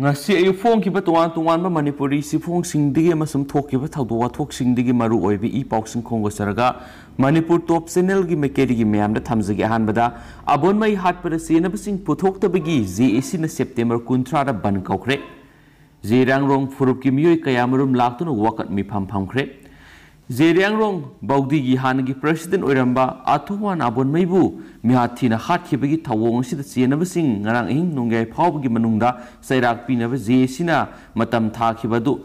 ngasi ayu phong kiba tuan tuan ba manipuri si phong singdigi amasum thok kiba thakdo wa thok singdigi maru oibi e pau sing khong saraga manipur top channel gi mekeri gi myam da thamjigi han bada abon mai hat par sena basing puthok ta bigi jac na september 30 da ban kaukre jirang rong furup ki miyoi kayamurum laktuna wakat mi pham pham khre ꯖꯦꯔꯤꯌꯥꯡꯔꯣꯡ ꯕꯧꯗꯤꯒꯤ ꯍꯥꯟꯅꯒꯤ president ꯑꯣꯏꯔꯝꯕ ꯑꯊꯨꯋꯥꯟ ꯑꯕꯣꯟꯃꯩꯕꯨ ꯃꯤꯍꯥꯊꯤꯅ ꯍꯥꯠꯈꯤꯕꯒꯤ ꯊꯧꯑꯣꯡ ꯑꯁꯤꯗ ꯆꯦꯟꯅꯕꯁꯤꯡ ꯉꯔꯥꯡ ꯑꯍꯤꯡ ꯅꯣꯡꯌꯥꯏ ꯐꯥꯎꯕꯒꯤ ꯃꯅꯨꯡꯗ ꯆꯩꯔꯥꯛ ꯄꯤꯅꯕ ꯖꯦꯁꯤꯅ ꯃꯇꯝ ꯊꯥꯈꯤꯕ ꯑꯗꯨ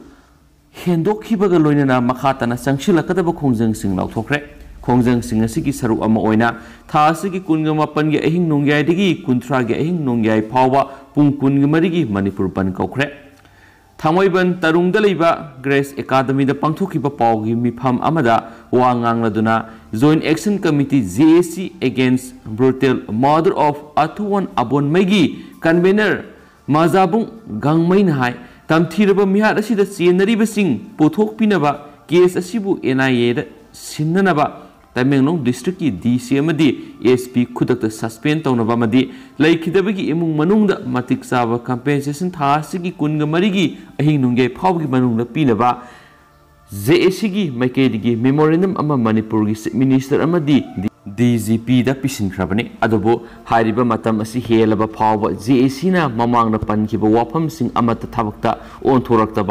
ꯍꯦꯟꯗꯣꯛꯈꯤꯕꯒ ꯂꯣꯏꯅꯅ ꯃꯈꯥ ꯇꯥꯅ ꯆꯪꯁꯤꯜꯂꯛꯀꯗꯕ ꯈꯣꯡꯖꯪꯁꯤꯡ ꯂꯥꯎꯊꯣꯛꯈ꯭ꯔꯦ ꯈꯣꯡꯖꯪꯁꯤꯡ ꯑꯁꯤꯒꯤ ꯁꯔꯨꯛ ꯑꯃ ꯑꯣꯏꯅ ꯊꯥ ꯑꯁꯤꯒꯤ ꯀꯨꯟꯒ ꯃꯥꯄꯟꯒꯤ ꯑꯍꯤꯡ ꯅꯣꯡꯌꯥꯏꯗꯒꯤ ꯀꯨꯟꯊ꯭ꯔꯥꯒꯤ ꯑꯍꯤꯡ ꯅꯣꯡꯌꯥꯏ ꯐꯥꯎꯕ ꯄꯨꯡ ꯀꯨꯟꯒ ꯃꯔꯤꯒꯤ ꯃꯅꯤꯄꯨꯔ ꯕꯟ ꯀꯧꯈ꯭ꯔꯦ थामोइबन तरुंग ग्रेस एकादमी पांथोखिबा पावगी मिफम अमदा वा गांगलदुना joint action committee JAC against brutal murder of अथुवन अबोनमैगी कन्वेनर माजाबुंग गांगमैन हाय तमथीरबा मिहार असिदा चेनरीबसिंग पोथोखपिनबा केस असिबु एनआईए सिन्ननबा तमेंगलों डिस्ट्रिक की डीसी एसपी खुदक सस्पेंड तौनब लेखिदबी इमुंग मनुंग मतिक चाब कंपेंसेशन था कुनग मरी अहिंग नुंगे फाव की मनुंग जे एसी की मैकेदी मेमोरेंडम मनपुर की chief minister D G P पीसीख्रबने हेलब फाव जे एसी ममांग पनब वाफम थबक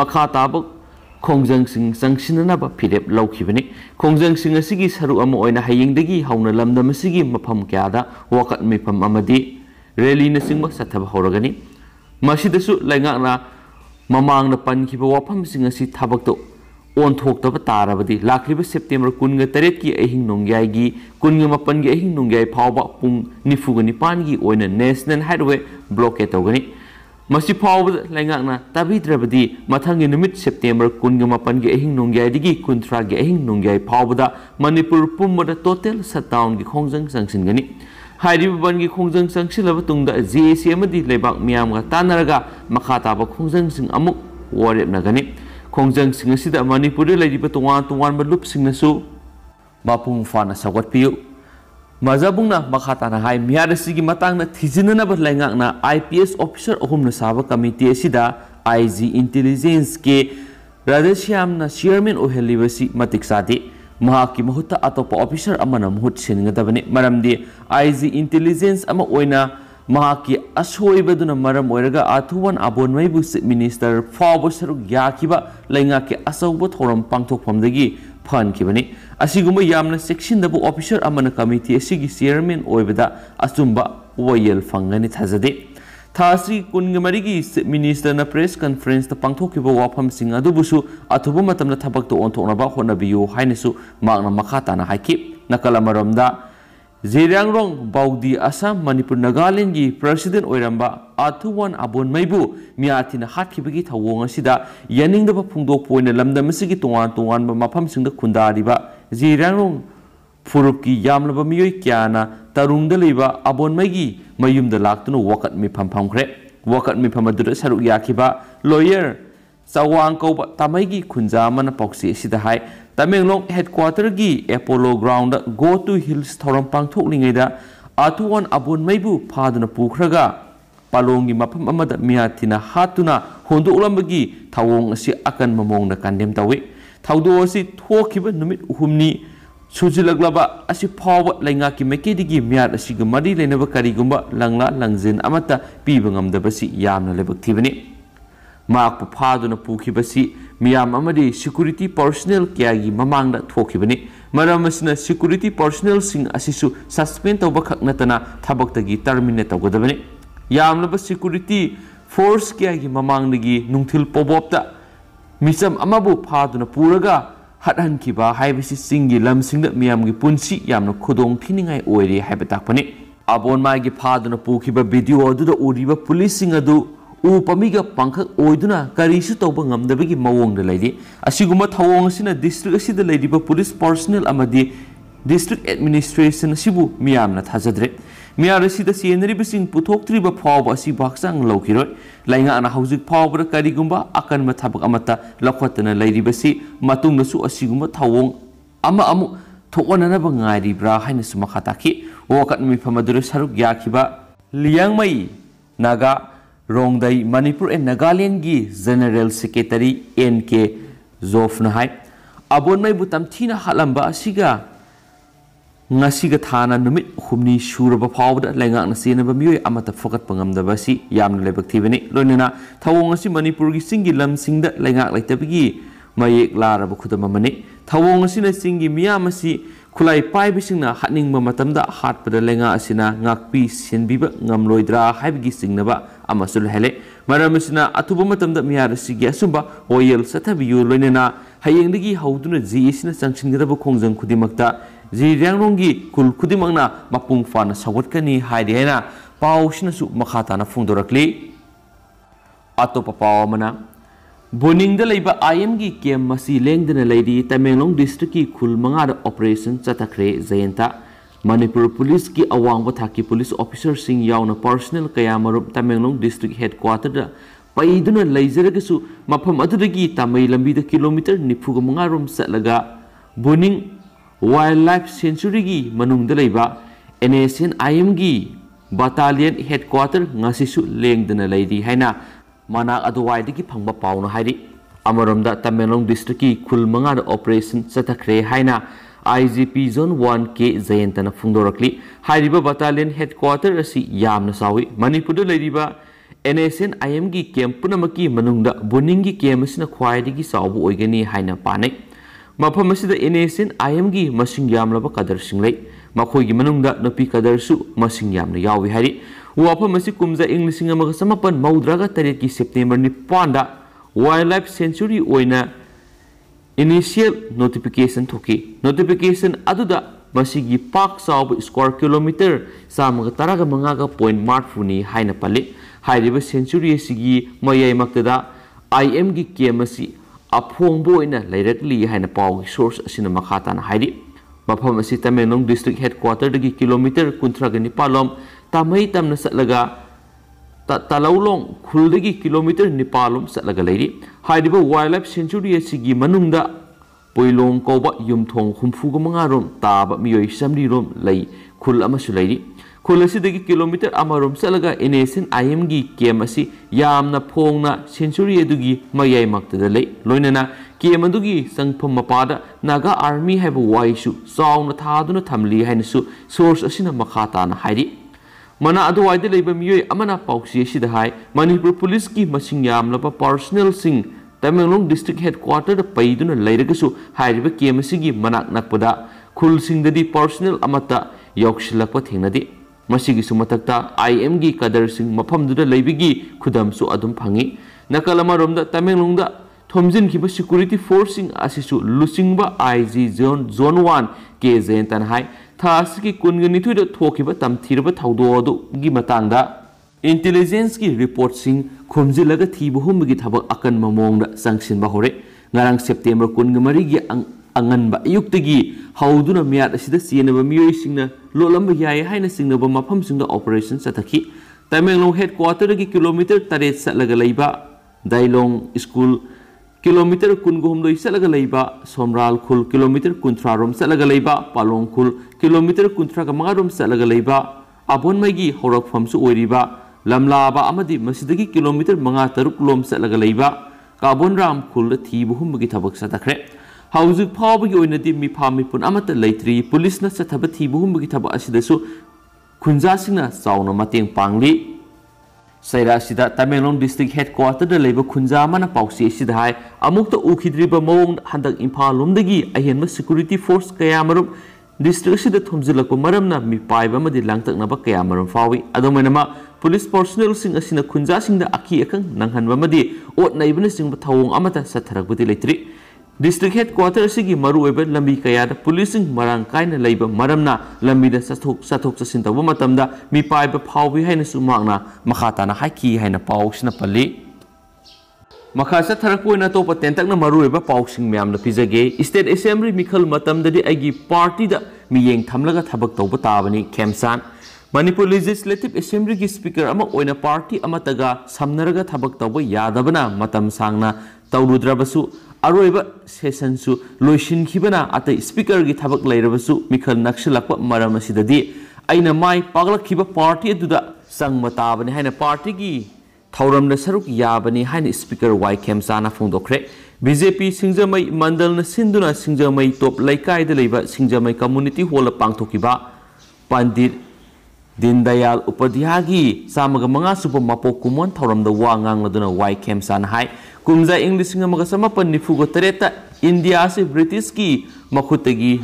मखा ताब ꯈꯣꯡꯖꯪꯁꯤꯡ ꯆꯪꯁꯤꯟꯅꯅꯕ ꯐꯤꯔꯦꯞ ꯂꯧꯈꯤꯕꯅꯤ ꯈꯣꯡꯖꯪꯁꯤꯡ ꯑꯁꯤꯒꯤ ꯁꯔꯨꯛ ꯑꯃ ꯑꯣꯏꯅ ꯍꯌꯦꯡꯗꯒꯤ ꯍꯧꯅ ꯂꯝꯗꯝ ꯑꯁꯤꯒꯤ ꯃꯐꯝ ꯀꯌꯥꯗ ꯋꯥꯀꯠ ꯃꯤꯐꯝ ꯑꯃꯗꯤ ꯔꯦꯂꯤꯅꯆꯤꯡꯕ ꯆꯠꯊꯕ ꯍꯧꯔꯒꯅꯤ ꯃꯁꯤꯗꯁꯨ ꯂꯩꯉꯥꯛꯅ ꯃꯃꯥꯡꯗ ꯄꯟꯈꯤꯕ ꯋꯥꯐꯝꯁꯤꯡ ꯑꯁꯤ ꯊꯕꯛꯇ ꯑꯣꯟꯊꯣꯛꯇꯕ ꯇꯥꯔꯕꯗꯤ ꯂꯥꯛꯂꯤꯕ ꯁꯦꯞꯇꯦꯝꯕꯔ ꯀꯨꯟꯒ ꯇꯔꯦꯠꯀꯤ ꯑꯍꯤꯡ ꯅꯣꯡꯌꯥꯏꯒꯤ ꯀꯨꯟꯒ ꯃꯥꯄꯟꯒꯤ ꯑꯍꯤꯡ ꯅꯣꯡꯌꯥꯏ ꯐꯥꯎꯕ ꯄꯨꯡ ꯅꯤꯐꯨꯒ ꯅꯤꯄꯥꯟꯒꯤ ꯑꯣꯏꯅ ꯅꯦꯁꯅꯦꯜ ꯍꯥꯏꯋꯦ ꯕ꯭ꯂꯣꯀꯦꯠ ꯇꯧꯒꯅꯤ ꯃꯁꯤ ꯐꯥꯎꯕꯗ ꯂꯩꯉꯥꯛꯅ ꯇꯥꯕꯤꯗ꯭ꯔꯕꯗꯤ ꯃꯊꯪꯒꯤ ꯅꯨꯃꯤꯠ ꯁꯦꯞꯇꯦꯝꯕꯔ ꯀꯨꯟꯒ ꯃꯥꯄꯟꯒꯤ ꯑꯍꯤꯡ ꯅꯣꯡꯌꯥꯏꯗꯒꯤ ꯀꯨꯟꯊ꯭ꯔꯥꯒꯤ ꯑꯍꯤꯡ ꯅꯣꯡꯌꯥꯏ ꯐꯥꯎꯕꯗ ꯃꯅꯤꯄꯨꯔ ꯄꯨꯝꯕꯗ ꯇꯣꯇꯦꯜ ꯁꯠꯗꯥꯎꯟꯒꯤ ꯈꯣꯡꯖꯪ ꯆꯪꯁꯤꯟꯒꯅꯤ ꯍꯥꯏꯔꯤꯕ ꯕꯟꯒꯤ ꯈꯣꯡꯖꯪ ꯆꯪꯁꯤꯜꯂꯕ ꯇꯨꯡꯗ ꯖꯦ ꯑꯦ ꯁꯤ ꯑꯃꯗꯤ ꯂꯩꯕꯥꯛ ꯃꯤꯌꯥꯝꯒ ꯇꯥꯟꯅꯔꯒ ꯃꯈꯥ ꯇꯥꯕ ꯈꯣꯡꯖꯪꯁꯤꯡ ꯑꯃꯨꯛ ꯋꯥꯔꯦꯞꯅꯒꯅꯤ ꯈꯣꯡꯖꯪꯁꯤꯡ ꯑꯁꯤꯗ ꯃꯅꯤꯄꯨꯔꯗ ꯂꯩꯔꯤꯕ ꯇꯣꯉꯥꯟ ꯇꯣꯉꯥꯟꯕ ꯂꯨꯞꯁꯤꯡꯅꯁꯨ ꯃꯄꯨꯡ ꯐꯥꯅ ꯁꯧꯒꯠꯄꯤꯌꯨ मजबू मखाता है मैरसीजनना आई पी एस ऑफिसर अहम साब कमीटी आई जी इंटेलीजेंस के रजेश्याम चेयरमैन ओहेली चादे महाकी महुत अतोप ऑफिसर मुहूत सेनगदने आई जी इंटेलीजेंस की असोबर अथुवन आबोन मिनिस्टर फाव सरुक याब लेना के असौब थोरम पाथोफम ꯐꯍꯟꯈꯤꯕꯅꯤ ꯑꯁꯤꯒꯨꯝꯕ ꯌꯥꯝꯅ ꯆꯦꯛꯁꯤꯟꯗꯕ ꯑꯣꯐꯤꯁꯔ ꯑꯃꯅ ꯀꯃꯤꯇꯤ ꯑꯁꯤꯒꯤ ꯆꯤꯌꯔꯃꯦꯟ ꯑꯣꯏꯕꯗ ꯑꯆꯨꯝꯕ ꯋꯥꯌꯦꯜ ꯐꯪꯒꯅꯤ ꯊꯥꯖꯗꯦ ꯊꯥ ꯑꯁꯤ ꯀꯨꯟꯒ ꯃꯔꯤꯒꯤ ꯃꯤꯅꯤꯁꯇꯔꯅ ꯄ꯭ꯔꯦꯁ ꯀꯟꯐꯔꯦꯟꯁꯇ ꯄꯥꯡꯊꯣꯛꯈꯤꯕ ꯋꯥꯐꯝꯁꯤꯡ ꯑꯗꯨꯕꯨꯁꯨ ꯑꯊꯨꯕ ꯃꯇꯝꯗ ꯊꯕꯛꯇ ꯑꯣꯟꯊꯣꯛꯅꯕ ꯍꯣꯠꯅꯕꯤꯌꯨ ꯍꯥꯏꯅꯁꯨ ꯃꯍꯥꯛꯅ ꯃꯈꯥ ꯇꯥꯅ ꯍꯥꯏꯈꯤ ꯅꯥꯀꯜ ꯑꯃꯔꯣꯝꯗ Zerangrong Baudi Assam Manipur Nagaland gi President Oiramba Athuwan Abon Maibu miatina hatkibigi thawong asida yaningda ba phungdok poina lamdam asigi tongan tongan ba mapham singda khundari ba Zerangrong Furup ki yamlaba miyoi kyana tarungda leiba Abon Maigi mayumda laktunu wakat mi phampham khre wakat mi phamadura saruk yakiba lawyer สว่างกบทำให้กีคุณจามันปกเสียสิทให้ตามเองลงเฮดควอเตอร์กีเอพอลโลกราวด์ก็ตูฮิลส์ทรมปังทุกลิงเงดะอาทุวันอบุนไม่บุพาดนับปูกระกาปาลงกีมาพมมาดมีอาทินะฮัตุนะหุ่นดุอลัมบกีทาวงสิอักันมมองนักันเดมตาวิทาวดูสิทัวคิบนุมิตหุมนีสุจิลกลับบะอาศิพาวะไรงาคิเมกิดิกิมีอาศิกมารีเลนบะการีกุมบะลังละลังเซนอามัตตาปีบังอมเดบสิยามนเลบกทิบนี้ माक फादन पूरी security personnel क्या की ममान थोबी मरम security personal सस्पें तब खतना टर्मीने तौदबने यानब security force क्या की ममानगील पोबोद Mitcham फादन की हटहब है चिंग लम सिंगी खुदिनी अबोन्मा की फादन पूरी वीडियो अब पुलिस ꯎꯄꯃꯤꯒ ꯄꯥꯡꯈꯛꯑꯣꯏꯗꯨꯅ ꯀꯔꯤꯁꯨ ꯇꯧꯕ ꯉꯝꯗꯕꯒꯤ ꯃꯑꯣꯡꯗ ꯂꯩꯔꯤ ꯑꯁꯤꯒꯨꯝꯕ ꯊꯧꯑꯣꯡ ꯑꯁꯤꯅ ꯗꯤꯁꯇ꯭ꯔꯤꯛ ꯑꯁꯤꯗ ꯂꯩꯔꯤꯕ ꯄꯨꯂꯤꯁ ꯄꯥꯔꯁꯣꯅꯦꯜ ꯑꯃꯗꯤ ꯗꯤꯁꯇ꯭ꯔꯤꯛ ꯑꯦꯗꯃꯤꯅꯤꯁꯇ꯭ꯔꯦꯁꯟ ꯑꯁꯤꯕꯨ ꯃꯤꯌꯥꯝꯅ ꯊꯥꯖꯗ꯭ꯔꯦ ꯃꯤꯌꯥꯝ ꯑꯁꯤꯗ ꯆꯦꯟꯅꯔꯤꯕꯁꯤꯡ ꯄꯨꯊꯣꯛꯇ꯭ꯔꯤꯕ ꯐꯥꯎꯕ ꯑꯁꯤꯕꯨ ꯍꯛꯆꯥꯡ ꯂꯧꯈꯤꯔꯣꯏ ꯂꯩꯉꯥꯛꯅ ꯍꯧꯖꯤꯛ ꯐꯥꯎꯕꯗ ꯀꯔꯤꯒꯨꯝꯕ ꯑꯀꯟꯕ ꯊꯕꯛ ꯑꯃꯠꯇ ꯂꯧꯈꯠꯇꯅ ꯂꯩꯔꯤꯕꯁꯤ ꯃꯇꯨꯡꯗꯁꯨ ꯑꯁꯤꯒꯨꯝꯕ ꯊꯧꯑꯣꯡ ꯑꯃ ꯑꯃꯨꯛ ꯊꯣꯛꯍꯟꯅꯕ ꯉꯥꯏꯔꯤꯕ꯭ꯔꯥ ꯍꯥꯏꯅꯁꯨ ꯃꯈꯥ ꯇꯥꯈꯤ ꯋꯥꯀꯠ ꯃꯤꯐꯝ ꯑꯗꯨꯗ ꯁꯔꯨꯛ ꯌꯥꯈꯤꯕ ꯂꯤꯌꯥꯡꯃꯩ ꯅꯥꯒꯥ ꯔꯣꯡꯗꯩ ꯃꯅꯤꯄꯨꯔ ꯑꯦꯟ ꯅꯥꯒꯥꯂꯦꯟꯒꯤ ꯖꯦꯅꯔꯦꯜ ꯁꯦꯀ꯭ꯔꯦꯇꯔꯤ ꯑꯦꯟ ꯀꯦ ꯖꯣꯐꯅ ꯍꯥꯏ ꯑꯕꯣꯟꯃꯩꯕꯨ ꯇꯝꯊꯤꯅ ꯍꯥꯠꯂꯝꯕ ꯑꯁꯤꯒ ꯉꯁꯤꯒ ꯊꯥꯅ ꯅꯨꯃꯤꯠ ꯍꯨꯝꯅꯤ ꯁꯨꯔꯕ ꯐꯥꯎꯕꯗ ꯂꯩꯉꯥꯛꯅ ꯆꯦꯟꯅꯕ ꯃꯤꯑꯣꯏ ꯑꯃꯠꯇ ꯐꯨꯒꯠꯄ ꯉꯝꯗꯕ ꯑꯁꯤ ꯌꯥꯝꯅ ꯂꯥꯏꯕꯛ ꯊꯤꯕꯅꯤ ꯂꯣꯏꯅꯅ ꯊꯧꯑꯣꯡ ꯑꯁꯤ ꯃꯅꯤꯄꯨꯔꯒꯤ ꯆꯤꯡꯒꯤ ꯂꯝꯁꯤꯡꯗ ꯂꯩꯉꯥꯛ ꯂꯩꯇꯕꯒꯤ ꯃꯌꯦꯛ ꯂꯥꯔꯕ ꯈꯨꯗꯝ ꯑꯃꯅꯤ ꯊꯧꯑꯣꯡ ꯑꯁꯤꯅ ꯆꯤꯡꯒꯤ ꯃꯤꯌꯥꯝ ꯑꯁꯤ ꯈꯨꯠꯂꯥꯏ ꯄꯥꯏꯕꯁꯤꯡꯅ ꯍꯥꯠꯅꯤꯡꯕ ꯃꯇꯝꯗ ꯍꯥꯠꯄꯗ ꯂꯩꯉꯥꯛ ꯑꯁꯤꯅ ꯉꯥꯛꯄꯤ ꯁꯦꯟꯕꯤꯕ ꯉꯝꯂꯣꯏꯗ꯭ꯔꯥ ꯍꯥꯏꯕꯒꯤ ꯆꯤꯡꯅꯕ ꯑꯃꯁꯨ ꯂꯩꯍꯜꯂꯦ ꯃꯔꯝ ꯑꯁꯤꯅ ꯑꯊꯨꯕ ꯃꯇꯝꯗ ꯃꯤꯌꯥꯔ ꯑꯁꯤꯒꯤ ꯑꯁꯨꯝꯕ ꯋꯥꯌꯦꯜ ꯆꯠꯊꯕꯤꯌꯨ ꯂꯣꯏꯅꯅ ꯍꯌꯦꯡꯗꯒꯤ ꯍꯧꯗꯨꯅ ꯖꯤ ꯑꯁꯤꯅ ꯆꯪꯁꯤꯟꯒꯗꯕ ꯈꯣꯡꯖꯪ ꯈꯨꯗꯤꯡꯃꯛꯇ ꯖꯤ ꯔꯤꯌꯥꯡꯔꯣꯡꯒꯤ ꯈꯨꯜ ꯈꯨꯗꯤꯡꯃꯛꯅ ꯃꯄꯨꯡ ꯐꯥꯅ ꯁꯧꯒꯠꯀꯅꯤ ꯍꯥꯏꯔꯤ ꯍꯥꯏꯅ ꯄꯥꯎꯁꯤꯅꯁꯨ ꯃꯈꯥ ꯇꯥꯅ ꯐꯣꯡꯗꯣꯔꯛꯂꯤ ꯑꯇꯣꯞꯄ ꯄꯥꯎ ꯑꯃꯅ ꯕꯣꯅꯤꯡꯗ ꯂꯩꯕ ꯑꯥꯏꯑꯦꯝꯒꯤ ꯀꯦꯝ ꯑꯁꯤ ꯂꯦꯡꯗꯅ ꯂꯩꯔꯤ ꯇꯃꯦꯡꯂꯣꯡ ꯗꯤꯁꯇ꯭ꯔꯤꯛꯀꯤ ꯈꯨꯜ ꯃꯉꯥꯗ ꯑꯣꯄꯔꯦꯁꯟ ꯆꯠꯊꯈ꯭ꯔꯦ ꯖꯌꯦꯟꯇ Manipur Police ki awang bataki police officer sing yauna personal kayamarup tamenglong district headquarter da paiduna laser ke su mapham adudagi tamai lambi da kilometer nipuga mangarum satlaga buning wildlife sanctuary gi manung da laiba NSN IM gi battalion headquarter ngasi su lengdana lady, haina mana aduwai di ki phangba pauna hairi amaram da tamenglong district ki khulmanga da operation satakre haina I G P zone one के Jayanta head quarter headquarter सावी Manipur N S N I M की camp पुनमु बुनिंग camp से खाई चावे है पाने मफम से N S N I M की मसिंग कदर सिंह मखोगी कदर सुमी है वफम से कमज इंग लिंग चमपन मौद्रग तरह की सेप्टेंबर निपान wildlife sanctuary initial notification toki notification aduda masigi park saw square kilometer sam gatara ga manga ga point mark funi haina pali hairi ba century sigi mayai makta im gi kmc aphong boina directly haina paw source asina makata na hairi mafam asi tamenong district headquarter gi kilometer kuntra ga nipalom tamai tamna satlaga laga तलौलोंग खुलदगी kilometre निपालोम चलग लेरी हाइब wildlife sanctuary असिगी मनुंगदा पोइलोंग कौब युमथोंग हुम्फुग मंगारोम ताब मियोय समरीरोम लै खुल अमसु लेरी खुल असिदगी किलोमीटर अमरोम चलग एनेसन आईएमगी केम असि यामना फोंगना सेंचुरी अदुगी मयाय मक्तदा लै लोइनना केम अदुगी संगफम मपादा नागा आर्मी हैब वाइसु चाउना थादुना थमली हैनसु सोर्स असिना मखाताना हाइरी ꯃꯅꯥ ꯑꯗꯨꯋꯥꯏꯗ ꯂꯩꯕ ꯃꯤꯑꯣꯏ ꯑꯃꯅ ꯄꯥꯎꯆꯦ ꯑꯁꯤꯗ ꯍꯥꯏ ꯃꯅꯤꯄꯨꯔ ꯄꯨꯂꯤꯁꯀꯤ ꯃꯁꯤꯡ ꯌꯥꯝꯂꯕ ꯄꯥꯔꯁꯅꯦꯜꯁꯤꯡ ꯇꯃꯦꯡꯂꯣꯡ ꯗꯤꯁꯇ꯭रिꯛ ꯍꯦꯗꯀ꯭ꯋꯥꯔꯇꯔꯗ ꯄꯩꯗꯨꯅ ꯂꯩꯔꯒꯁꯨ ꯍꯥꯏꯔꯤꯕ ꯀꯦꯝ ꯑꯁꯤꯒꯤ ꯃꯅꯥꯛ ꯅꯛꯄꯗ ꯈꯨꯜꯁꯤꯡꯗꯗꯤ ꯄꯥꯔꯁꯅꯦꯜ ꯑꯃꯠꯇ ꯌꯥꯎꯁꯤꯜꯂꯛꯄ ꯊꯦꯡꯅꯗꯦ ꯃꯁꯤꯒꯤꯁꯨ ꯃꯊꯛꯇ ꯑꯥꯏ ꯑꯦꯝꯒꯤ ꯀꯗꯔꯁꯤꯡ ꯃꯐꯝꯗꯨꯗ ꯂꯩꯕꯒꯤ ꯈꯨꯗꯝꯁꯨ ꯑꯗꯨꯝ ꯐꯪꯏ ꯅꯥꯀꯜ ꯑꯃꯔꯣꯝꯗ ꯇꯃꯦꯡꯂꯣꯡꯗ ꯊꯣꯝꯖꯤꯟꯈꯤꯕ ꯁꯤꯀ꯭ꯌꯨꯔꯤꯇꯤ ꯐꯣꯔꯁꯁꯤꯡ ꯑꯁꯤꯁꯨ ꯂꯨꯆꯤꯡꯕ I G zone zone one K ꯖꯌꯦꯟꯇꯅ ꯍꯥꯏ tas ki kun gani tu da thok ki ba tam thir ba thau do do gi matang da ki report sing khum ji akan ma mong da ngarang september kun gi mari gi angan ba yuk te gi hau du na miat asida cn ba mi yoi sing lo lam ba yai hai na sing na ba ma pham sing operation sa thaki taimeng long headquarter gi kilometer tare sat laga laiba long school kilometre कुनगुहमदोई चलग लेबा सोमराल खुल kilometre कुंथ्रा रोम चलग लेबा पालोंग खुल kilometre कुंथ्रा का मंगा रोम चलग लेबा अबोनमैगी हौरफमसु किलोमीटर मंगा तरुक लोम चलग लेबा काबोनराम थी हूं थबक सतखरे हाउजिक फावगी ओइनदि मिफा मिपुन अमत लैत्री पुलिसना सथब थीबहुमगी थब असिदसु खुंजासिना चाउना मतें पांगली सैरासीदा तमेंलों डिस्ट्रिक्ट हेडक्वार्टर लेब खुंजा मन पासी है अमुक्त उखीद्रीब मवों हंदक इम्फाल लोमदगी अहेनब सिक्यूरिटी फोर्स कयामरुम डिस्ट्रिक्ट थोंजिलक मरमना मिपायब मदि फावी अदमैनमा पुलिस पर्सनल सिंह खुंजा अखी अखं नंगहनब मदि ओट नैबन सिंह थवों अमता सथरकबदि डिस्ट्रिक हेड क्वाटर ꯃꯔꯨꯑꯣꯏꯕ ꯂꯝꯕꯤ ꯀꯌꯥꯗ ꯄꯨꯂꯤꯁꯁꯤꯡ ꯃꯔꯥꯡ ꯀꯥꯏꯅ ꯂꯩꯕ ꯃꯔꯝꯅ ꯂꯝꯕꯤꯗ ꯆꯠꯊꯣꯛ ꯆꯠꯊꯣꯛ ꯆꯠꯁꯤꯟ ꯇꯧꯕ ꯃꯇꯝꯗ ꯃꯤꯄꯥꯏꯕ ꯐꯥꯎꯏ मखा अतोप तेंटकन मरुब पाउसिंग पीजगे स्टेट असेंबली पार्टी मैं थमलग थबक तौब ताबनी खेमसान मनपुर लेजिस्लेटिव असेंबली की स्पीकर पार्टी अमतगा समनरग थबक यादबना मतम अरब सेसन लोसीबना अत स्पीकर की थबक मिखल नक्सलप मरम अगर पार्टी चंब ताबने पार्टी की थौरम सरुक याबने है स्पीकर वाई खेमचा फोंदे बीजेपी सिंजम मंडल सिंधुना सिंजमई टोप लेकायद सिंजमई कम्युनिटी हॉल पांथोब Pandit Dindayal Upadhyagi samaga manga supa mapo kumon thoram da wangang laduna wai kem san hai kumza english nga maga sama pan nifu india si british ki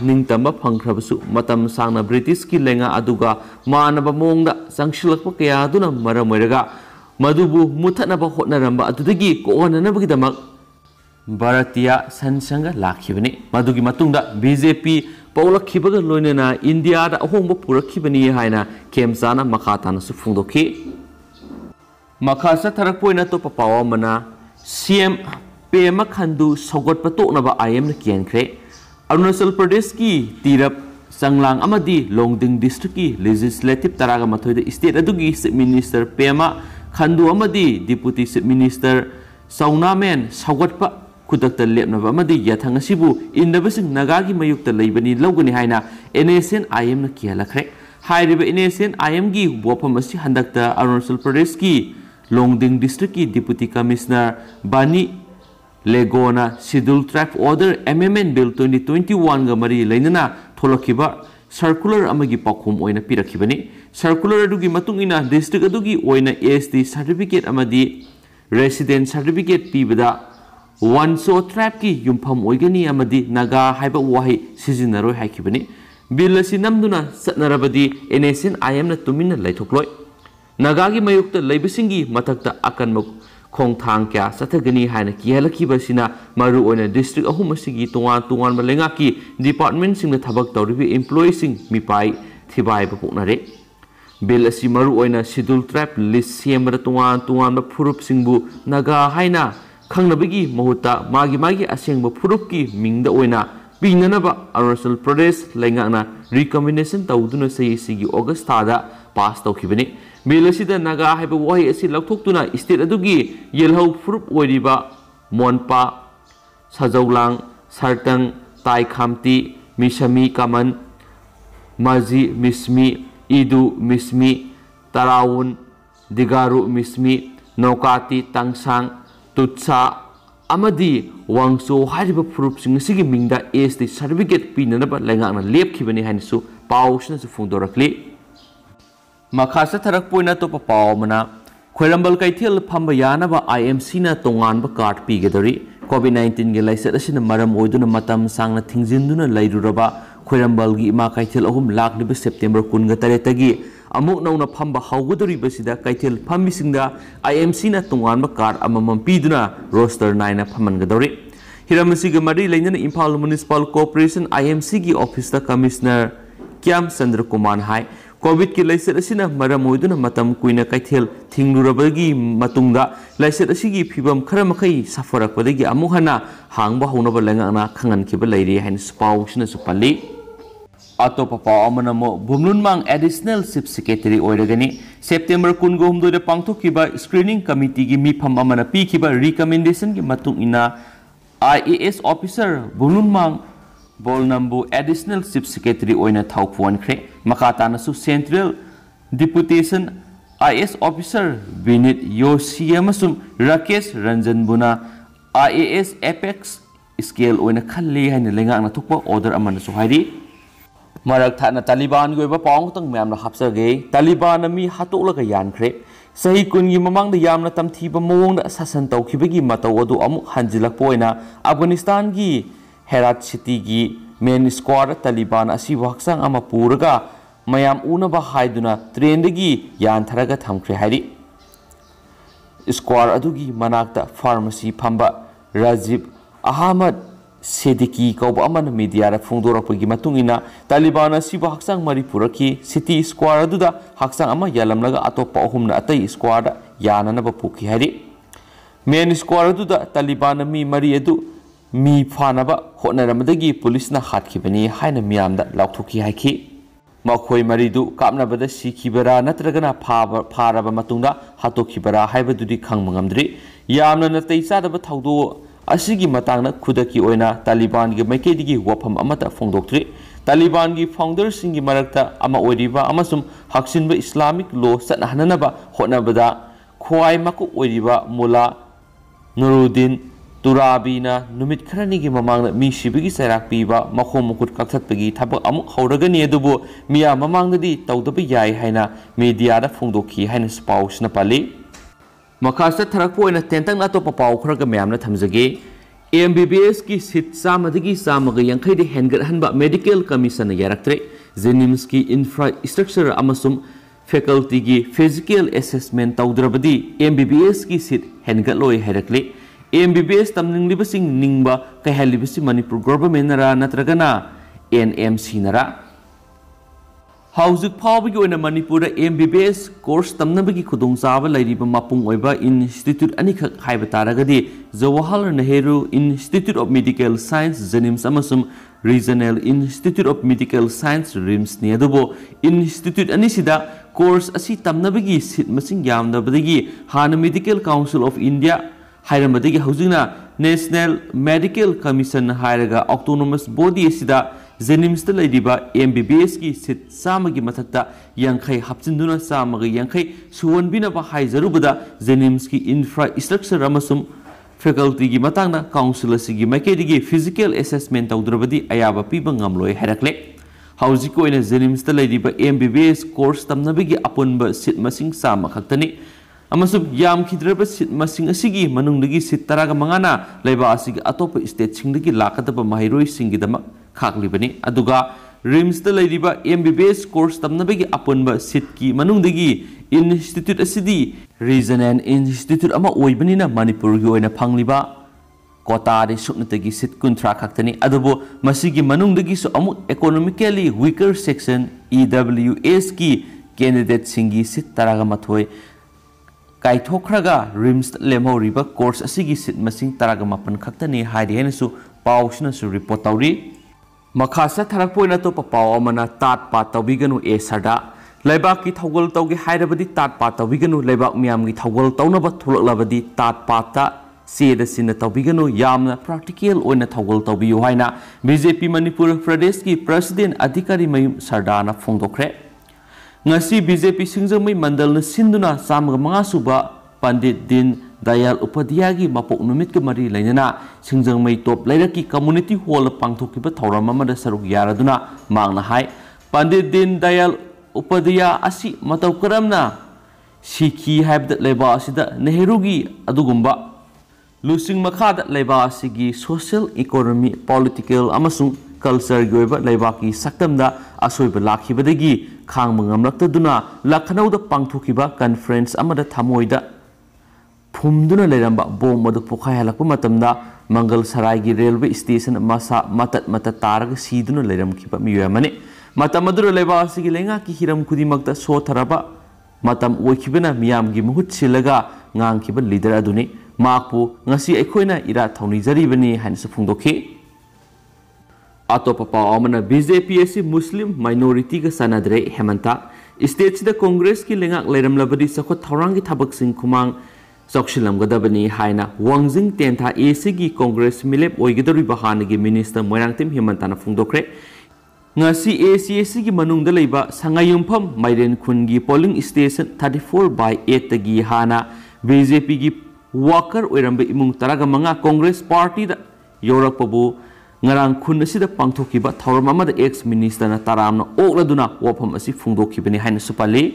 ning tamba pangkrabasu matam sangna british ki lenga aduga manaba mongda sangshilakpa kya aduna maramoiraga madubu muthanaba hotnaramba adudagi koonanabagidama भारतीय सनसंग madugi मधुगी मतुंगदा BJP. Paula kibaga loina na India da ahombo pura kibani haina kemza na makata na sufundo ke. Makasa tarak poina to papawa mana CM PM khandu sogot pato na ba IM na kian kre. tirap sanglang amadi Longding district ki legislative taraga mathoi da state adugi sit minister PM amadi deputy sit minister Saunamen sogot खुदक्त लेपनबू इनब Naga की मयुक्त लेबनी लगनी है N S N I M खेलख्रे N S N I M की वोफम से हंक्त अरुणाचल प्रदेश की लोंगडिंग डिस्ट्रिक की डिपुटी कमिश्नर बानी लेगोना शेड्यूल ट्राइफ ऑर्डर एम एम एन बिल ट्वेंटी ट्वेंटी वन का मरी लेना थोड़ा सर्कुलर पाखम पीरखने सर्कुलर की S T certificate residence certificate पीबा ꯋꯥꯟꯁꯣ ꯇ꯭ꯔꯥꯏꯕꯀꯤ ꯌꯨꯝꯐꯝ ꯑꯣꯏꯒꯅꯤ ꯑꯃꯗꯤ ꯅꯥꯒꯥ ꯍꯥꯏꯕ ꯋꯥꯍꯩ ꯁꯤꯖꯤꯟꯅꯔꯣꯏ ꯍꯥꯏꯈꯤꯕꯅꯤ ꯕꯤꯜ ꯑꯁꯤ ꯅꯝꯗꯨꯅ ꯆꯠꯅꯔꯕꯗꯤ ꯑꯦꯟ ꯑꯦꯁ ꯑꯦꯟ ꯑꯥꯏ ꯑꯦꯝꯅ ꯇꯨꯃꯤꯟꯅ ꯂꯩꯊꯣꯛꯂꯣꯏ ꯅꯥꯒꯥꯒꯤ ꯃꯥꯌꯣꯛꯇ ꯂꯩꯕꯁꯤꯡꯒꯤ ꯃꯊꯛꯇ ꯑꯀꯟꯕ ꯈꯣꯡꯊꯥꯡ ꯀꯌꯥ ꯆꯠꯊꯒꯅꯤ ꯍꯥꯏꯅ ꯀꯤꯍꯜꯂꯛꯈꯤꯕ ꯑꯁꯤꯅ ꯃꯔꯨꯑꯣꯏꯅ ꯗꯤꯁꯇ꯭ꯔꯤꯛ ꯑꯍꯨꯝ ꯑꯁꯤꯒꯤ ꯇꯣꯉꯥꯟ ꯇꯣꯉꯥꯟꯕ ꯂꯩꯉꯥꯛꯀꯤ ꯗꯤꯄꯥꯔꯠꯃꯦꯟꯁꯤꯡꯅ ꯊꯕꯛ ꯇꯧꯔꯤꯕ ꯏꯝꯄ꯭ꯂꯣꯌꯤꯁꯤꯡ ꯃꯤꯄꯥꯏ ꯊꯤꯕꯥꯏꯕ ꯄꯣꯛꯅꯔꯦ ꯕꯤꯜ ꯑꯁꯤ ꯃꯔꯨꯑꯣꯏꯅ ꯁꯤꯗꯨꯜ ꯇ꯭ꯔꯥꯏꯕ ꯂꯤꯁ ꯁꯦꯝꯕꯗ ꯇꯣꯉꯥꯟ ꯇꯣꯉꯥꯟꯕ ꯐꯨꯔꯨꯞꯁꯤꯡꯕꯨ ꯅꯥꯒꯥ ꯍꯥꯏꯅ खानी मूहत मागे मागे असेंब फुरुप की मिंग पीनब अरुणाचल प्रदेश लेना रिकमेंडेशन तौदन सही अगस्त था पास तौने बिल नगा है वह लौटना स्टेट अलह फुरुप मोनप सजौला सरतंग तईखामती मिसमी कमन मजी मिसमी ईदू मिसमी तराउन दिगारू मिसमी नौकाती तंगसांग ꯇꯨꯠꯁꯥ ꯑꯃꯗꯤ ꯋꯥꯡꯆꯣ ꯍꯥꯏꯔꯤꯕ ꯐꯨꯔꯨꯞꯁꯤꯡ ꯑꯁꯤꯒꯤ ꯃꯤꯡꯗ ꯑꯦꯁꯇꯤ ꯁꯥꯔꯇꯤꯐꯤꯀꯦꯠ ꯄꯤꯅꯅꯕ ꯂꯩꯉꯥꯛꯅ ꯂꯦꯞꯈꯤꯕꯅꯤ ꯍꯥꯏꯅꯁꯨ ꯄꯥꯎꯁꯤꯅꯁꯨ ꯐꯣꯡꯗꯣꯔꯛꯂꯤ ꯃꯈꯥ ꯆꯠꯊꯔꯛꯄ ꯑꯣꯏꯅ ꯑꯇꯣꯞꯄ ꯄꯥꯎ ꯑꯃꯅ ꯈ꯭ꯋꯥꯏꯔꯝꯕꯜ ꯀꯩꯊꯦꯜ ꯐꯝꯕ ꯌꯥꯅꯕ ꯑꯥꯏ ꯑꯦꯝ ꯁꯤꯅ ꯇꯣꯉꯥꯟꯕ ꯀꯥꯔꯠ ꯄꯤꯒꯗꯧꯔꯤ ꯀꯣꯚꯤꯗ ꯅꯥꯏꯟꯇꯤꯟꯒꯤ ꯂꯥꯏꯆꯠ ꯑꯁꯤꯅ ꯃꯔꯝ ꯑꯣꯏꯗꯨꯅ ꯃꯇꯝ ꯁꯥꯡꯅ ꯊꯤꯡꯖꯤꯟꯗꯨꯅ ꯂꯩꯔꯨꯔꯕ Kwerambal gi ima kaitil ahum lak di bis September kun ga tare tagi. Amuk nauna pamba hau guduri basida kaitil pambi singda IMC na tungan bakar ama mampi roster naina paman ga dori. Hiram si gemari lainnya na Impal Municipal Corporation IMC gi office da commissioner Kiam Sandra Kuman hai. Covid ke laisir asi na maramu iduna matam kuina kaitil ting nurabagi matungda laisir asi gi pibam karamakai safarak badagi amuhana hang bahu nabar lenga na kangan kibal lairi hain spau shina supali. So, बुमलुनमांग additional chief secretary ओरगनी September कुनगोहमदोद पांथोब screening committee की मीफम पीब recommendation की I A S officer बुमलुनमांग बोलनबू एडिशनल चीफ सेक्रेटरी थाफोनख्रे मकाता central deputation I S officer Vineet Joshi Rakesh Ranjan बुना I A S apex scale खल लेना ऑर्डर ꯃꯔꯛ ꯊꯥꯅ ꯇꯥꯂꯤꯕꯥꯟꯒꯤ ꯑꯣꯏꯕ ꯄꯥꯎ ꯑꯃꯇꯪ ꯃꯌꯥꯝꯅ ꯍꯥꯞꯆꯒꯦ ꯇꯥꯂꯤꯕꯥꯟꯅ ꯃꯤ ꯍꯥꯠꯇꯣꯛꯂꯒ ꯌꯥꯟꯈ꯭ꯔꯦ ꯆꯍꯤ ꯀꯨꯟꯒꯤ ꯃꯃꯥꯡꯗ ꯌꯥꯝꯅ ꯇꯝꯊꯤꯕ ꯃꯑꯣꯡꯗ ꯁꯥꯁꯟ ꯇꯧꯈꯤꯕꯒꯤ ꯃꯇꯧ ꯑꯗꯨ ꯑꯃꯨꯛ ꯍꯟꯖꯤꯜꯂꯛꯄ ꯑꯣꯏꯅ ꯑꯐꯒꯥꯅꯤꯁꯇꯥꯟꯒꯤ ꯍꯦꯔꯥꯠ ꯁꯤꯇꯤꯒꯤ ꯃꯦꯟ ꯁ꯭ꯀ꯭ꯋꯥꯗ ꯇꯥꯂꯤꯕꯥꯟ ꯑꯁꯤꯕꯨ ꯍꯛꯆꯥꯡ ꯑꯃ ꯄꯨꯔꯒ ꯃꯌꯥꯝ ꯎꯅꯕ ꯍꯥꯏꯗꯨꯅ ꯇ꯭ꯔꯦꯟꯗꯒꯤ ꯌꯥꯟꯊꯔꯒ ꯊꯝꯈ꯭ꯔꯦ ꯍꯥꯏꯔꯤ ꯁ꯭ꯀ꯭ꯋꯥꯔ ꯑꯗꯨꯒꯤ ꯃꯅꯥꯛꯇ ꯐꯥꯔꯃꯥꯁꯤ ꯐꯝꯕ ꯔꯥꯖꯤꯕ ꯑꯍꯃꯗ ꯁꯦꯗꯤꯀꯤ ꯀꯧꯕ ꯑꯃꯅ ꯃꯤꯗꯤꯌꯥꯗ ꯐꯣꯡꯗꯣꯔꯛꯄꯒꯤ ꯃꯇꯨꯡꯏꯟꯅ ꯇꯥꯂꯤꯕꯥꯟ ꯑꯁꯤꯕꯨ ꯍꯛꯆꯥꯡ ꯃꯔꯤ ꯄꯨꯔꯛꯈꯤ ꯁꯤꯇꯤ ꯏꯁꯀ꯭ꯋꯥꯔ ꯑꯗꯨꯗ ꯍꯛꯆꯥꯡ ꯑꯃ ꯌꯥꯜꯂꯝꯂꯒ ꯑꯇꯣꯞꯄ ꯑꯍꯨꯝꯅ ꯑꯇꯩ ꯏꯁꯀ꯭ꯋꯥꯔꯗ ꯌꯥꯅꯅꯕ ꯄꯨꯈꯤ ꯍꯥꯏꯔꯤ ꯃꯦꯟ ꯏꯁꯀ꯭ꯋꯥꯔ ꯑꯗꯨꯗ ꯇꯥꯂꯤꯕꯥꯟꯅ ꯃꯤ ꯃꯔꯤ ꯑꯗꯨ ꯃꯤ ꯐꯥꯅꯕ ꯍꯣꯠꯅꯔꯝꯕꯗꯒꯤ ꯄꯨꯂꯤꯁꯅ ꯍꯥꯠꯈꯤꯕꯅꯤ ꯍꯥꯏꯅ ꯃꯤꯌꯥꯝꯗ ꯂꯥꯎꯊꯣꯛꯈꯤ ꯍꯥꯏꯈꯤ ꯃꯈꯣꯏ ꯃꯔꯤꯗꯨ ꯀꯥꯞꯅꯕꯗ ꯁꯤꯈꯤꯕꯔꯥ ꯅꯠꯇ꯭ꯔꯒꯅ ꯐꯥꯔꯕ ꯃꯇꯨꯡꯗ ꯍꯥꯠꯇꯣꯛꯈꯤꯕꯔꯥ ꯍꯥꯏꯕꯗꯨꯗꯤ ꯈꯪꯕ ꯉꯝꯗ꯭ꯔꯤ ꯌꯥꯝꯅ ꯅꯥꯇꯩ ꯆꯥꯗꯕ ꯊꯧꯗꯣꯛ ꯑꯁꯤꯒꯤ ꯃꯇꯥꯡꯗ ꯈꯨꯗꯛꯀꯤ ꯑꯣꯏꯅ ꯇꯥꯂꯤꯕꯥꯟꯒꯤ ꯃꯥꯏꯀꯩꯗꯒꯤ ꯋꯥꯐꯝ ꯑꯃꯠꯇ ꯐꯣꯡꯗꯣꯛꯇ꯭ꯔꯤ ꯇꯥꯂꯤꯕꯥꯟꯒꯤ ꯐꯥꯎꯟꯗꯔꯁꯤꯡꯒꯤ ꯃꯔꯛꯇ ꯑꯃ ꯑꯣꯏꯔꯤꯕ ꯑꯃꯁꯨꯡ ꯍꯛꯁꯤꯟꯕ ꯏꯁꯂꯥꯃꯤꯛ ꯂꯣ ꯆꯠꯅꯍꯟꯅꯕ ꯍꯣꯠꯅꯕꯗ ꯈ꯭ꯋꯥꯏ ꯃꯀꯨꯞ ꯑꯣꯏꯔꯤꯕ ꯃꯨꯂꯥ ꯅꯨꯔꯨꯗꯤꯟ ꯇꯨꯔꯥꯕꯤꯅ ꯅꯨꯃꯤꯠ ꯈꯔꯅꯤꯒꯤ ꯃꯃꯥꯡꯗ ꯃꯤ ꯁꯤꯕꯒꯤ ꯆꯩꯔꯥꯛ ꯄꯤꯕ ꯃꯈꯣꯡ ꯃꯈꯨꯠ ꯀꯛꯊꯠꯄꯒꯤ ꯊꯕꯛ ꯑꯃꯨꯛ ꯍꯧꯔꯒꯅꯤ ꯑꯗꯨꯕꯨ ꯃꯤꯌꯥꯝ ꯃꯃꯥꯡꯗꯗꯤ ꯇꯧꯗꯕ ꯌꯥꯏ ꯍꯥꯏꯅ ꯃꯦꯗꯤꯌꯥꯗ ꯐꯣꯡꯗꯣꯛꯈꯤ ꯍꯥꯏꯅ ꯄꯥꯎꯁꯤꯅ ꯄꯜꯂꯤ मखास थरकना तेंटन अतोप पाव खरग मैम थमजगे एम बी बी एस की सीट चामी चामग यांखद हेंगहन मेडिकल कमीशन यारक्रे जेनिम्स की इंफ्रास्ट्रक्चर फैकल्टी की फिजिकल एसेसमेंट तौद्रबी एम एस की सीट हेंगलो हैरक्ले एम बी बी एस तमनीब कहलीब मनपुर गवर्नमेंट नरा नत्रगना एन एम सी नरा हजुर फाइभ म एस कोस तरिव मपङ इन्स्टिट्युट अनिख्या Jawaharlal Nehru institute of medical science JNIMS regional institute of medical science RIMS नि अब इन्स्टिट्युट अनि कोर्स हा मेडेल काउन्स अफ इन्डिया है हजुर नेस मेडिकल कमिसन हरे autonomous bodies M B B S की सीट चामगी मथक यांखई हापचिन चामग यांखई सूहनबीनबद जेनिम्स की इंफ्रास्ट्रक्चर फैकल्टी की मांग काउंसिल मैके फिजिकल एसेसमें तौद्रबी अयाब पीब गमलोय हैरकले हौजिक जेनिम्सद एमबीबीएस कोर्स तमनबी अपुनब सीट मसिंग चाम खतनी यामखिद्रब सीट मसिंग असिगी मनुंगदगी सीट 15 ना लेबा असिगी अतोप स्टेट सिंगदगी लाकदब महरोय सिंगदमक खाकलीबनी अदुगा रिम्स बी लेरिबा एमबीबीएस कोर्स तमनबेगी अपुनब सिट की मनुंगदगी इंस्टीट्यूट असिदी रीजन एंड इंस्टीट्यूट अमा ओइबनिना मणिपुर गी ओइना फंगलिबा सिट कुंथ्रा खक्तनी अदबो मसिगी मनुंगदगी सो अमु इकोनॉमिकली की कैंडिडेट सिंगी सिट तरागा मथोय काइथोखरगा रिम्स लेमौरिबा कोर्स असिगी सिट मसिंग तरागा मपन खक्तनी हाइदे रिपोर्ट तौरी ꯃꯈꯥꯁꯤꯗ ꯊꯥꯔꯛꯄ ꯑꯣꯏꯅ ꯑꯇꯣꯞꯄ ꯄꯥꯎ ꯑꯃꯅ ꯇꯥꯠ ꯄꯥꯠ ꯇꯧꯕꯤꯒꯅꯨ ꯑꯦ ꯁꯔꯗꯥ ꯂꯩꯕꯥꯛꯀꯤ ꯊꯧꯒꯜ ꯇꯧꯒꯦ ꯍꯥꯏꯔꯕꯗꯤ ꯇꯥꯠ ꯄꯥꯠ ꯇꯧꯕꯤꯒꯅꯨ ꯂꯩꯕꯥꯛ ꯃꯤꯌꯥꯝꯒꯤ ꯊꯧꯒꯜ ꯇꯧꯅꯕ ꯊꯣꯛꯂꯛꯂꯕꯗꯤ ꯇꯥꯠ ꯄꯥꯠꯇ ꯆꯦꯗ ꯁꯤꯟꯅ ꯇꯧꯕꯤꯒꯅꯨ ꯌꯥꯝꯅ ꯄ꯭ꯔꯥꯛꯇꯤꯀꯦꯜ ꯑꯣꯏꯅ ꯊꯧꯒꯜ ꯇꯧꯕꯤꯌꯨ ꯍꯥꯏꯅ ꯕꯤ ꯖꯦ ꯄꯤ ꯃꯅꯤꯄꯨꯔ ꯄ꯭ꯔꯗꯦꯁꯀꯤ ꯄ꯭ꯔꯁꯤꯗꯦꯟ ꯑꯙꯤꯀꯥꯔꯤ ꯃꯌꯨꯝ ꯁꯔꯗꯥꯅ ꯐꯣꯡꯗꯣꯛꯈ꯭ꯔꯦ ꯉꯁꯤ ꯕꯤ ꯖꯦ ꯄꯤ ꯁꯤꯡꯖꯃꯩ ꯃꯟꯗꯜꯅ ꯁꯤꯟꯗꯨꯅ ꯆꯥꯝꯃꯒ ꯃꯉꯥ ꯁꯨꯕ ꯄꯟꯗꯤꯠ ꯗꯤꯟ dayal upadiyagi mapok numit ke mari lainnya singjang may top lairaki community hall pangthok ki ba thoram ma da saruk yaraduna mangna hai pandit din dayal asik asi mataw karamna sikhi haibda leba asida nehru gi adugumba losing makhad leba asigi social economy political amasung culture goiba leba ki saktamda asoiba lakhi badagi kang mangam lakta duna lakhnau da pangthok ki ba conference amada thamoida phumduna leramba bo modu pokha halakpa matamda mangal Saragi railway station masa matat mata targ siduna leram khipa miyamani matamadura leba asigi lenga ki hiram kudimakta so taraba matam wekhibena miyam gi muhut silaga ngang khiba leader aduni maku ngasih ekhoina ira thauni jari bani hansu atau ato papa amana bjp si muslim minority ga sanadre hemanta state the Kongres ki lenga leram labadi sakho thaurang ki thabak चौसीलमगदी है वजिंग तेंथा AC Congress मिले हागी minister मैरातीम हिमता फोंदे AC संगयुम मैरें खुन की polling station thirty four by eight की हाँ BJP की walker इमु तरग मंगा Congress party यौरपुर खुन पाथोम एक्स मिनिस्टर तराम ओक्म फोंदी है पाली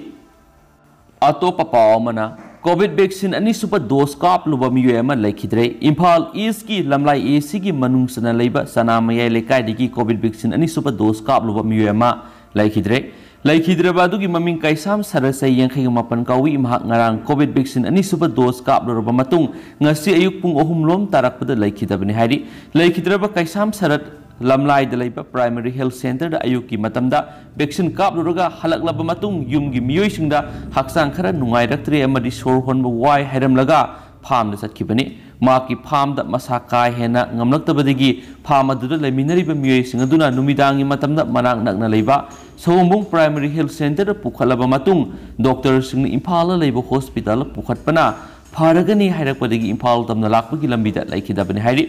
अतोप पावना covid vaccine ani supa dose kap luba mi yema laikidre imphal east ki lamlai ac gi manung sana leiba sanamaya lekai digi covid vaccine ani supa dose kap luba mi yema laikidre laikidre ba du gi maming kaisam sarasai yankhai mapan kawi imha ngarang covid vaccine ani supa dose kap luba matung ngasi ayuk pung ohum lom tarak pada laikidabni hari laikidre ba kaisam sarat ꯂꯝꯂꯥꯏꯗ ꯂꯩꯕ primary health ꯁꯦꯟꯇꯔꯗ ꯑꯌꯨꯛꯀꯤ ꯃꯇꯝꯗ vaccine ꯀꯥꯞꯂꯨꯔꯒ ꯍꯜꯂꯛꯂꯕ ꯃꯇꯨꯡ ꯌꯨꯝꯒꯤ ꯃꯤꯑꯣꯏꯁꯤꯡꯗ ꯍꯛꯆꯥꯡ ꯈꯔ ꯅꯨꯡꯉꯥꯏꯔꯛꯇ꯭ꯔꯦ ꯑꯃꯗꯤ ꯁꯣꯔ ꯍꯣꯟꯕ ꯋꯥꯏ ꯍꯥꯏꯔꯝꯂꯒ ꯐꯥꯝꯗ ꯆꯠꯈꯤꯕꯅꯤ ꯃꯍꯥꯛꯀꯤ ꯐꯥꯝꯗ ꯃꯁꯥ ꯀꯥ ꯍꯦꯟꯅ ꯉꯝꯂꯛꯇꯕꯗꯒꯤ ꯐꯥꯝ ꯑꯗꯨꯗ ꯂꯩꯃꯤꯟꯅꯔꯤꯕ ꯃꯤꯑꯣꯏꯁꯤꯡ ꯑꯗꯨꯅ ꯅꯨꯃꯤꯗꯥꯡꯒꯤ ꯃꯇꯝꯗ ꯃꯅꯥꯛ ꯅꯛꯅ ꯂꯩꯕ ꯁꯑꯣꯝꯕꯨꯡ ꯄ꯭ꯔꯥꯏꯃꯥꯔꯤ ꯍꯦꯜꯊ ꯁꯦꯟꯇꯔꯗ ꯄꯨꯈꯠꯂꯕ ꯃꯇꯨꯡ ꯗꯣꯛꯇꯔꯁꯤꯡꯅ ꯏꯝꯐꯥꯜꯗ ꯂꯩꯕ ꯍꯣꯁꯄꯤꯇꯥꯜꯗ ꯄꯨꯈꯠꯄꯅ ꯐꯔꯒꯅꯤ ꯍꯥꯏꯔꯛꯄꯗꯒꯤ ꯏꯝꯐꯥꯜ ꯇꯝꯅ ꯂꯥꯛꯄꯒꯤ ꯂꯝꯕꯤꯗ ꯂꯩꯈꯤꯗꯕꯅꯤ ꯍꯥꯏꯔꯤ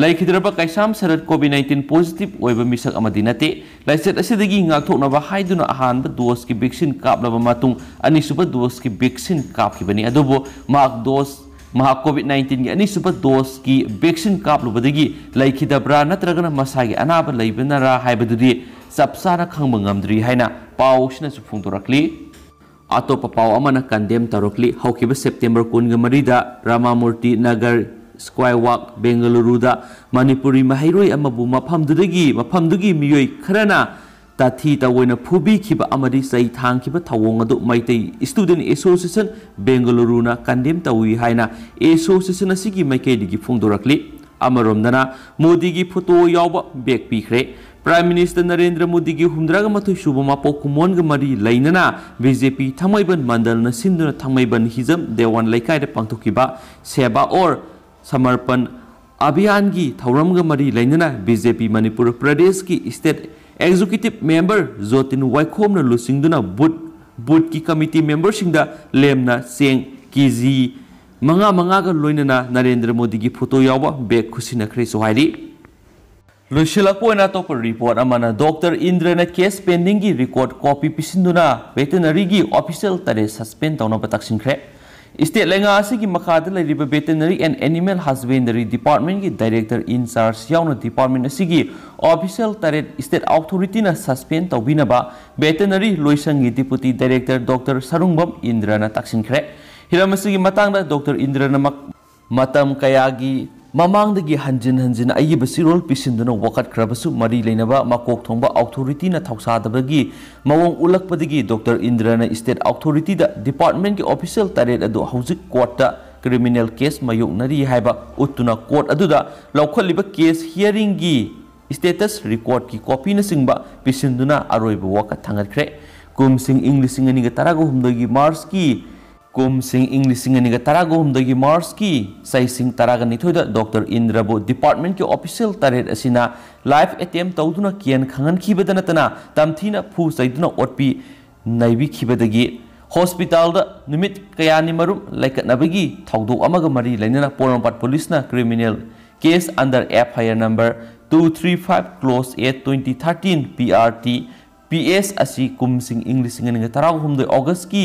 लेखिद्रब कैसा सरद कोविड नाइन्टीन पोजिटिव होब मिसक नाते लाइटना अहब दोस की वैक्सीन काब्लब अब दोस की वैक्सीन काबने दोस कोविड नाइन्टीन की अब दोस की वैक्सीन मसा की अनाब लेना चपचा खब ग्री है पाने फोदी अतोप पाव कंडेम तरक्ली सेप्टेंबर कुन मरीद रामामूर्ति नगर स्क्वायर वाक बेंगलुरुदा मणिपुरी महरोई अमबु मफमदुदगी खरना ताथी तवोइना फुबीखिब अमदि सई थांखिब थवोंग अदु मैतै स्टूडेंट एसोसिएशन बेंगलुरुना कंडेम तवुई हाइना एसोसिएशन असिगी मैकेदिगी फोंदोरकली अमरोमदना मोदीगी फोटो याब बेग पीखरे प्राइम मिनिस्टर नरेंद्र मोदी की हमद्रग मथु सूब मापो कुमोन मरी लेना बीजेपी थमैबन मंडल सिंधु थमैबन हिजम देवान लेकाय पंथोकीबा सेवा और समर्पण अभियान की थौरमग मरी लेना बीजेपी मणिपुर प्रदेश की state executive member Jotin Waikhom लुसिंगदुना बूथ बूथ की कमिटी मेंबर सिंह लेमना चें केजी मंगा मंगा लोनना नरेंद्र मोदी की फोटो याव बेग खुशीनख्रेसु हाई लुसीलपोना तोप रिपोर्ट अमना डॉक्टर इंद्रना केस पेंडिंग की रिकॉर्ड कॉपी पीसीदुना वेटनरी की ऑफिशियल तरह सस्पेंड तौब तकसीख्रे स्टेट लेंगा मखाद veterinary and animal husbandry department की डायरेक्टर इंचार्ज यावन डिपार्टमेंट की ऑफिशियल तरेट स्टेट अथॉरिटी सस्पेंड तौब वेटनरी लोसंग डिपुटी डायरेक्टर डॉक्टर सरुभम इंद्रन तक्सनख्रे हिरम डॉक्टर इंद्रन मतम कयागी ꯃꯃꯥꯡꯗꯒꯤ ꯍꯟꯖꯤꯟ ꯍꯟꯖꯤꯟ ꯑꯏꯕ ꯁꯤꯔꯣꯜ ꯄꯤꯁꯤꯟꯗꯨꯅ ꯋꯥꯀꯠꯈ꯭ꯔꯕꯁꯨ ꯃꯔꯤ ꯂꯩꯅꯕ ꯃꯀꯣꯛ ꯊꯣꯡꯕ ꯑꯣꯊꯣꯔꯤꯇꯤꯅ ꯊꯧꯁꯥꯗꯕꯒꯤ ꯃꯑꯣꯡ ꯎꯠꯂꯛꯄꯗꯒꯤ ꯗꯣꯛꯇꯔ ꯏꯟꯗ꯭ꯔꯅ ꯏꯁꯇꯦꯠ ꯑꯣꯊꯣꯔꯤꯇꯤꯗ ꯗꯤꯄꯥꯔꯠꯃꯦꯟꯠꯀꯤ ꯑꯣꯐꯤꯁꯤꯌꯦꯜ ꯇꯔꯦꯠ ꯑꯗꯨ ꯍꯧꯖꯤꯛ ꯀꯣꯔꯠꯇ ꯀ꯭ꯔꯤꯃꯤꯅꯦꯜ ꯀꯦꯁ ꯃꯥꯌꯣꯛꯅꯔꯤ ꯍꯥꯏꯕ ꯎꯠꯇꯨꯅ ꯀꯣꯔꯠ ꯑꯗꯨꯗ ꯂꯧꯈꯠꯂꯤꯕ ꯀꯦꯁ ꯍꯤꯌꯔꯤꯡꯒꯤ ꯏꯁꯇꯦꯇꯁ ꯔꯤꯀꯣꯔꯠꯀꯤ ꯀꯣꯄꯤꯅꯆꯤꯡꯕ ꯄꯤꯁꯤꯟꯗꯨꯅ ꯑꯔꯣꯏꯕ ꯋꯥꯀꯠ ꯊꯥꯡꯒꯠꯈ꯭ꯔꯦ ꯀꯨꯝꯁꯤꯡ ꯏꯪ ꯂꯤꯁꯤꯡ ꯑꯅꯤꯒ ꯇꯔꯥꯒ ꯍꯨꯝꯗꯣꯏꯒꯤ ꯃꯥꯔꯆꯀꯤ कुम सिंह इंग लिसिंग अनिग तरागहुमदगी मार्च की सही सिंह तरागनिथोद डॉक्टर इंद्र बो डिपार्टमेंट के ऑफिशियल तरह असिना लाइफ एटेम तौदुना कियन खंगनखिबद नतना तमथीना फू सैदुना ओटपी नैबिखिबदगी हॉस्पिटल नुमित कयानि मरुम लाइकनबगी मरी लेना Porompat police criminal case under F I R number two three five close eight twenty thirteen P R T P S कुम सिंह इंग लिसिंग अनिग तरागहुमद ऑगस्ट की